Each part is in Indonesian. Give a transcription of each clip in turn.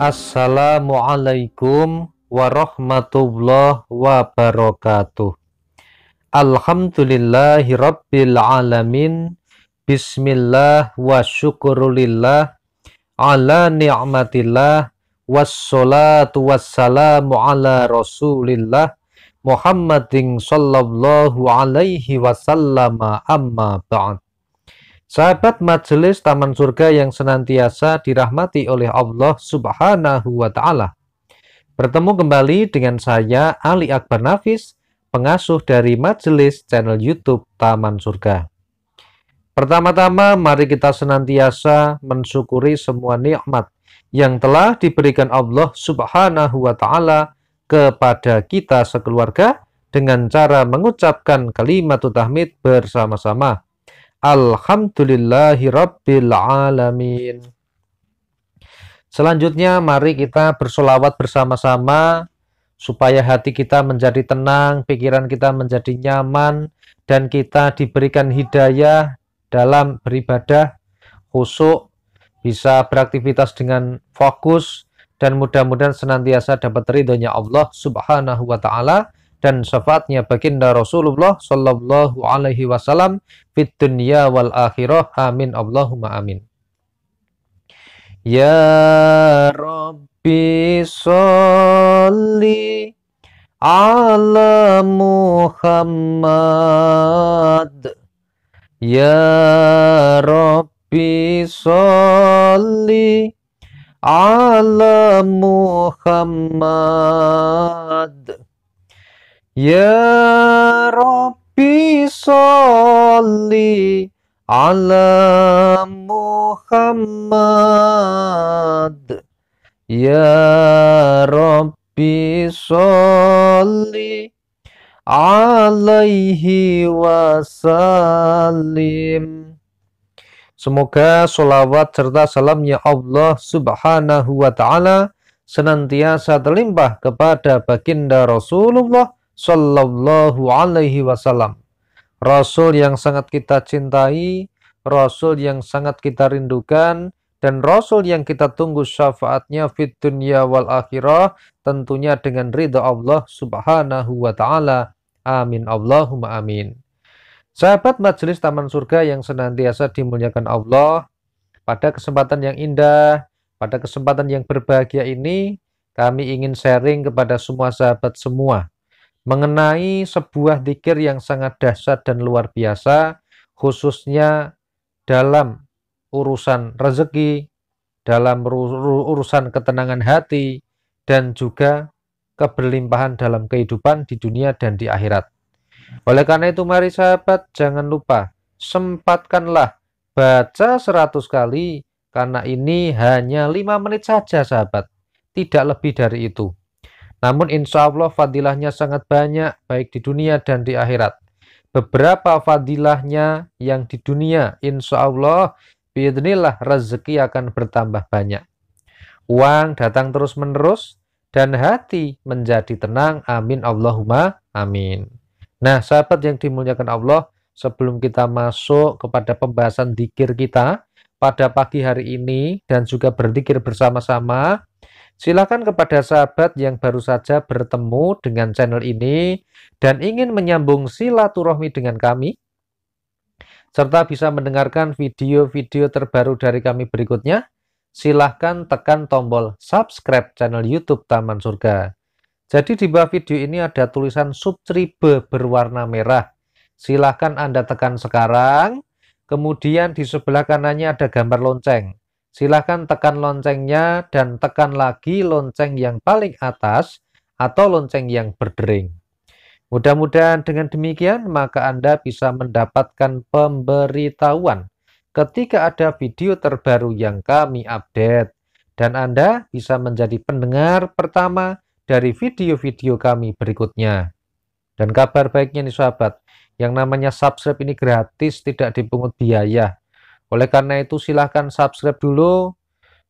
Assalamualaikum warahmatullahi wabarakatuh. Alhamdulillahi rabbil alamin. Bismillah wa syukurulillah ala ni'matillah wassalatu wassalamu ala rasulillah Muhammadin sallallahu alaihi wasallama amma ba'd. Sahabat majelis Taman Surga yang senantiasa dirahmati oleh Allah Subhanahu wa Ta'ala. Bertemu kembali dengan saya, Ali Akbar Nafis, pengasuh dari majelis channel YouTube Taman Surga. Pertama-tama, mari kita senantiasa mensyukuri semua nikmat yang telah diberikan Allah Subhanahu wa Ta'ala kepada kita sekeluarga dengan cara mengucapkan kalimat tahmid bersama-sama. Alhamdulillahi Rabbil Alamin. Selanjutnya mari kita bersolawat bersama-sama supaya hati kita menjadi tenang, pikiran kita menjadi nyaman, dan kita diberikan hidayah dalam beribadah, khusyuk, bisa beraktivitas dengan fokus, dan mudah-mudahan senantiasa dapat ridhonya Allah subhanahu wa ta'ala dan syafaatnya baginda Rasulullah Shallallahu Alaihi Wasallam fit dunya wal akhirah amin Allahumma amin Ya Rabbi Salli ala Muhammad Ya Rabbi Salli ala Muhammad Ya Rabbi sholli ala Muhammad Ya Rabbi sholli alaihi wasallim Semoga sholawat serta salamnya Allah subhanahu wa ta'ala senantiasa terlimpah kepada baginda Rasulullah Sallallahu Alaihi Wasallam. Rasul yang sangat kita cintai, Rasul yang sangat kita rindukan, dan Rasul yang kita tunggu syafaatnya fit dunia wal akhirah, tentunya dengan ridha Allah subhanahu wa ta'ala. Amin Allahumma amin. Sahabat majelis Taman Surga yang senantiasa dimuliakan Allah, pada kesempatan yang indah, pada kesempatan yang berbahagia ini, kami ingin sharing kepada semua sahabat semua mengenai sebuah dikir yang sangat dahsyat dan luar biasa, khususnya dalam urusan rezeki, dalam urusan ketenangan hati, dan juga keberlimpahan dalam kehidupan di dunia dan di akhirat. Oleh karena itu mari sahabat jangan lupa sempatkanlah baca 100 kali karena ini hanya 5 menit saja sahabat. Tidak lebih dari itu. Namun insya Allah fadilahnya sangat banyak baik di dunia dan di akhirat. Beberapa fadilahnya yang di dunia insya Allah biadnillah rezeki akan bertambah banyak. Uang datang terus-menerus dan hati menjadi tenang. Amin Allahumma amin. Nah sahabat yang dimuliakan Allah sebelum kita masuk kepada pembahasan dikir kita pada pagi hari ini dan juga berdikir bersama-sama Silakan kepada sahabat yang baru saja bertemu dengan channel ini dan ingin menyambung silaturahmi dengan kami, serta bisa mendengarkan video-video terbaru dari kami berikutnya, silahkan tekan tombol subscribe channel YouTube Taman Surga. Jadi di bawah video ini ada tulisan subscribe berwarna merah. Silahkan Anda tekan sekarang. Kemudian di sebelah kanannya ada gambar lonceng silahkan tekan loncengnya dan tekan lagi lonceng yang paling atas atau lonceng yang berdering. Mudah-mudahan dengan demikian maka Anda bisa mendapatkan pemberitahuan ketika ada video terbaru yang kami update dan Anda bisa menjadi pendengar pertama dari video-video kami berikutnya. Dan kabar baiknya nih sahabat, yang namanya subscribe ini gratis tidak dipungut biaya. Oleh karena itu silahkan subscribe dulu.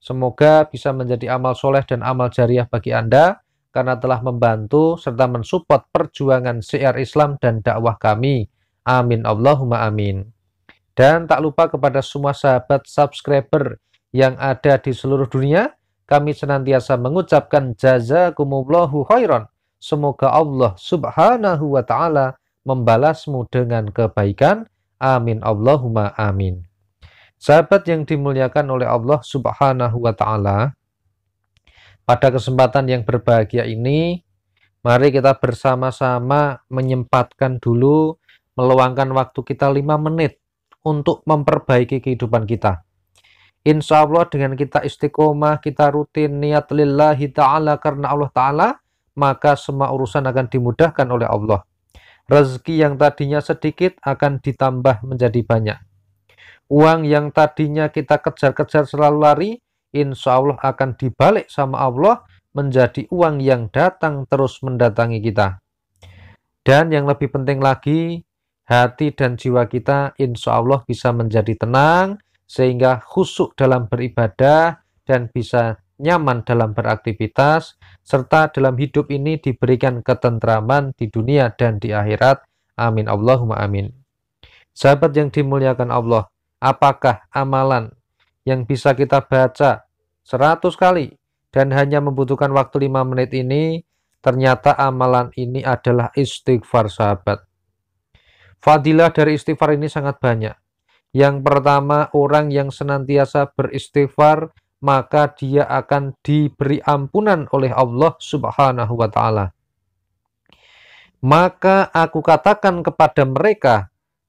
Semoga bisa menjadi amal soleh dan amal jariah bagi Anda karena telah membantu serta mensupport perjuangan CR Islam dan dakwah kami. Amin Allahumma amin. Dan tak lupa kepada semua sahabat subscriber yang ada di seluruh dunia, kami senantiasa mengucapkan jazakumullahu khairan. Semoga Allah subhanahu wa ta'ala membalasmu dengan kebaikan. Amin Allahumma amin. Sahabat yang dimuliakan oleh Allah Subhanahu wa taala, pada kesempatan yang berbahagia ini, mari kita bersama-sama menyempatkan dulu meluangkan waktu kita 5 menit untuk memperbaiki kehidupan kita. Insya Allah dengan kita istiqomah, kita rutin niat lillahi ta'ala karena Allah ta'ala, maka semua urusan akan dimudahkan oleh Allah. Rezeki yang tadinya sedikit akan ditambah menjadi banyak Uang yang tadinya kita kejar-kejar selalu lari, insya Allah akan dibalik sama Allah menjadi uang yang datang terus mendatangi kita. Dan yang lebih penting lagi, hati dan jiwa kita insya Allah bisa menjadi tenang, sehingga khusyuk dalam beribadah dan bisa nyaman dalam beraktivitas, serta dalam hidup ini diberikan ketentraman di dunia dan di akhirat. Amin. Allahumma amin. Sahabat yang dimuliakan Allah, Apakah amalan yang bisa kita baca 100 kali dan hanya membutuhkan waktu 5 menit ini, ternyata amalan ini adalah istighfar sahabat. Fadilah dari istighfar ini sangat banyak. Yang pertama, orang yang senantiasa beristighfar, maka dia akan diberi ampunan oleh Allah Subhanahu wa Ta'ala. Maka aku katakan kepada mereka,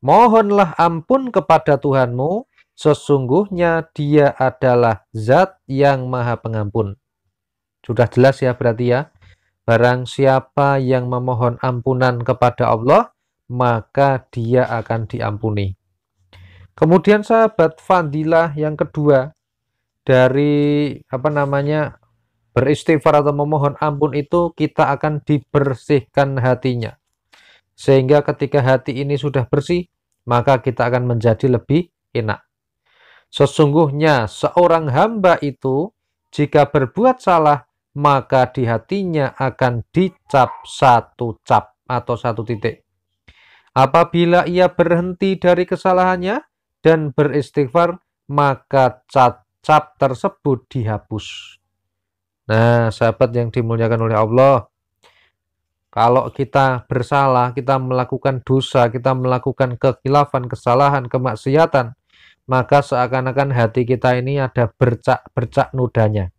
Mohonlah ampun kepada Tuhanmu, sesungguhnya dia adalah zat yang maha pengampun. Sudah jelas ya berarti ya. Barang siapa yang memohon ampunan kepada Allah, maka dia akan diampuni. Kemudian sahabat Fadilah yang kedua dari apa namanya beristighfar atau memohon ampun itu kita akan dibersihkan hatinya. Sehingga ketika hati ini sudah bersih, maka kita akan menjadi lebih enak. Sesungguhnya seorang hamba itu jika berbuat salah, maka di hatinya akan dicap satu cap atau satu titik. Apabila ia berhenti dari kesalahannya dan beristighfar, maka cat cap tersebut dihapus. Nah, sahabat yang dimuliakan oleh Allah, kalau kita bersalah, kita melakukan dosa, kita melakukan kekhilafan, kesalahan, kemaksiatan, maka seakan-akan hati kita ini ada bercak-bercak nudanya.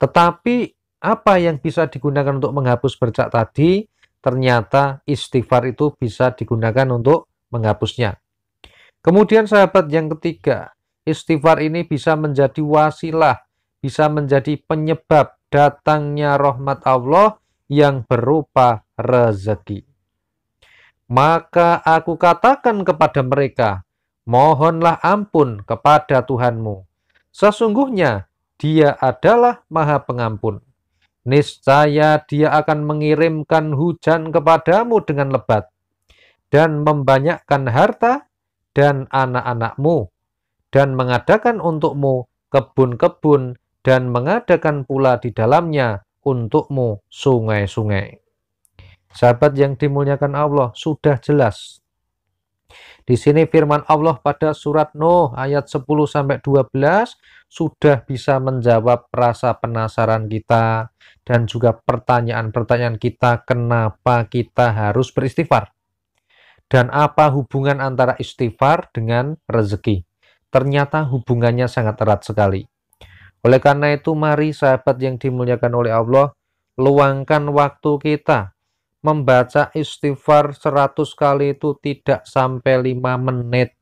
Tetapi apa yang bisa digunakan untuk menghapus bercak tadi? Ternyata istighfar itu bisa digunakan untuk menghapusnya. Kemudian sahabat yang ketiga, istighfar ini bisa menjadi wasilah, bisa menjadi penyebab datangnya rahmat Allah yang berupa rezeki. Maka aku katakan kepada mereka, mohonlah ampun kepada Tuhanmu. Sesungguhnya dia adalah maha pengampun. Niscaya dia akan mengirimkan hujan kepadamu dengan lebat dan membanyakkan harta dan anak-anakmu dan mengadakan untukmu kebun-kebun dan mengadakan pula di dalamnya untukmu sungai-sungai. Sahabat yang dimuliakan Allah sudah jelas. Di sini firman Allah pada surat Nuh ayat 10 sampai 12 sudah bisa menjawab rasa penasaran kita dan juga pertanyaan-pertanyaan kita kenapa kita harus beristighfar dan apa hubungan antara istighfar dengan rezeki. Ternyata hubungannya sangat erat sekali. Oleh karena itu, mari sahabat yang dimuliakan oleh Allah, luangkan waktu kita. Membaca istighfar 100 kali itu tidak sampai 5 menit.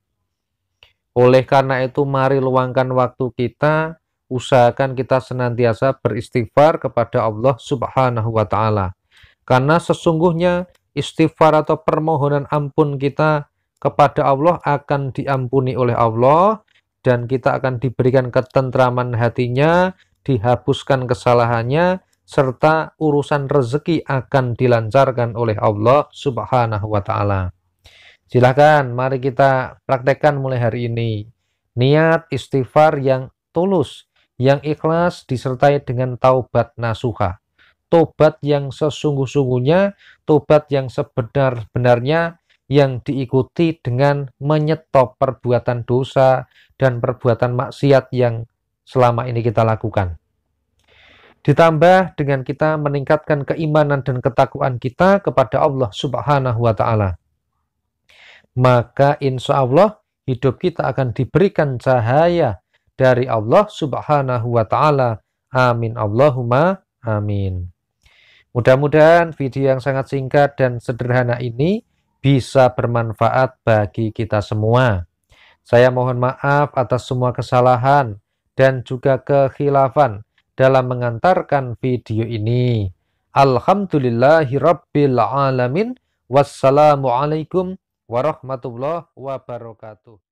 Oleh karena itu, mari luangkan waktu kita, usahakan kita senantiasa beristighfar kepada Allah Subhanahu wa taala. Karena sesungguhnya istighfar atau permohonan ampun kita kepada Allah akan diampuni oleh Allah dan kita akan diberikan ketentraman hatinya, dihapuskan kesalahannya, serta urusan rezeki akan dilancarkan oleh Allah Subhanahu wa taala. Silakan mari kita praktekkan mulai hari ini. Niat istighfar yang tulus, yang ikhlas disertai dengan taubat nasuha. Tobat yang sesungguh-sungguhnya, tobat yang sebenar-benarnya yang diikuti dengan menyetop perbuatan dosa, dan perbuatan maksiat yang selama ini kita lakukan. Ditambah dengan kita meningkatkan keimanan dan ketakuan kita kepada Allah Subhanahu wa Ta'ala, maka insya Allah hidup kita akan diberikan cahaya dari Allah Subhanahu wa Ta'ala. Amin. Allahumma amin. Mudah-mudahan video yang sangat singkat dan sederhana ini bisa bermanfaat bagi kita semua. Saya mohon maaf atas semua kesalahan dan juga kekhilafan dalam mengantarkan video ini. Alhamdulillahirrabbilalamin. Wassalamualaikum warahmatullahi wabarakatuh.